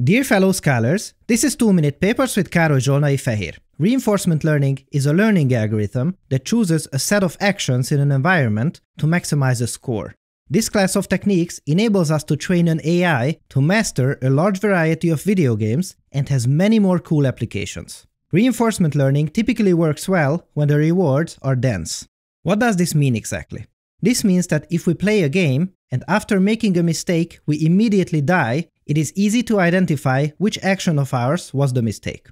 Dear fellow scholars, this is 2 Minute Papers with Károly Zsolnai Fehér. Reinforcement learning is a learning algorithm that chooses a set of actions in an environment to maximize a score. This class of techniques enables us to train an AI to master a large variety of video games and has many more cool applications. Reinforcement learning typically works well when the rewards are dense. What does this mean exactly? This means that if we play a game, and after making a mistake we immediately die it is easy to identify which action of ours was the mistake.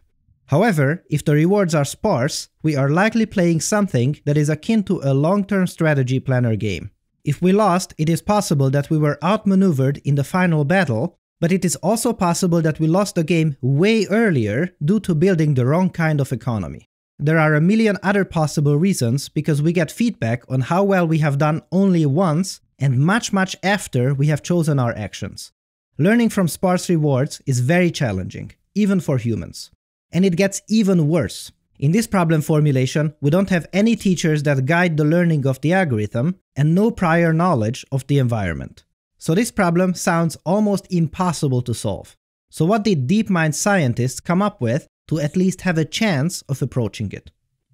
However, if the rewards are sparse, we are likely playing something that is akin to a long-term strategy planner game. If we lost, it is possible that we were outmaneuvered in the final battle, but it is also possible that we lost the game way earlier due to building the wrong kind of economy. There are a million other possible reasons because we get feedback on how well we have done only once and much much after we have chosen our actions. Learning from sparse rewards is very challenging, even for humans. And it gets even worse. In this problem formulation, we don't have any teachers that guide the learning of the algorithm and no prior knowledge of the environment. So this problem sounds almost impossible to solve. So what did DeepMind scientists come up with to at least have a chance of approaching it?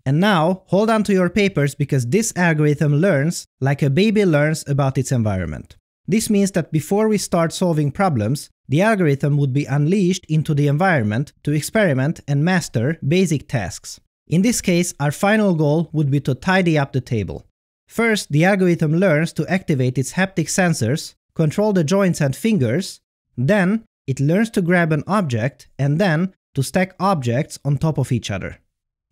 And now, hold on to your papers because this algorithm learns like a baby learns about its environment. This means that before we start solving problems, the algorithm would be unleashed into the environment to experiment and master basic tasks. In this case, our final goal would be to tidy up the table. First, the algorithm learns to activate its haptic sensors, control the joints and fingers, then it learns to grab an object and then to stack objects on top of each other.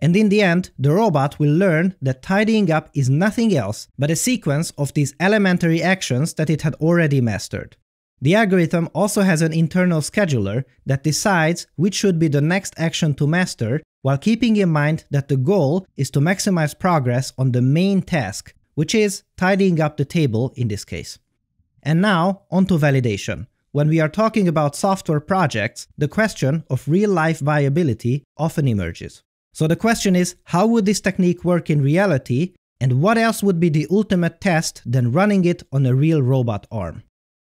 And in the end, the robot will learn that tidying up is nothing else but a sequence of these elementary actions that it had already mastered. The algorithm also has an internal scheduler that decides which should be the next action to master while keeping in mind that the goal is to maximize progress on the main task, which is tidying up the table in this case. And now, onto validation. When we are talking about software projects, the question of real-life viability often emerges. So the question is, how would this technique work in reality, and what else would be the ultimate test than running it on a real robot arm?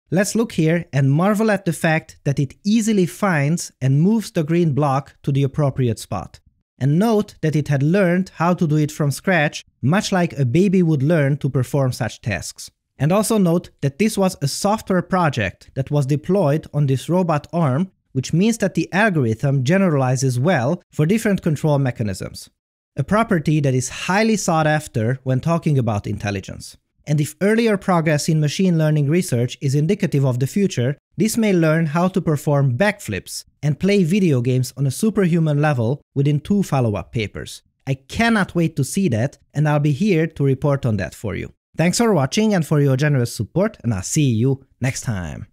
Let's look here and marvel at the fact that it easily finds and moves the green block to the appropriate spot. And note that it had learned how to do it from scratch, much like a baby would learn to perform such tasks. And also note that this was a software project that was deployed on this robot arm which means that the algorithm generalizes well for different control mechanisms, a property that is highly sought after when talking about intelligence. And if earlier progress in machine learning research is indicative of the future, this may learn how to perform backflips and play video games on a superhuman level within two follow-up papers. I cannot wait to see that, and I'll be here to report on that for you. Thanks for watching and for your generous support, and I'll see you next time.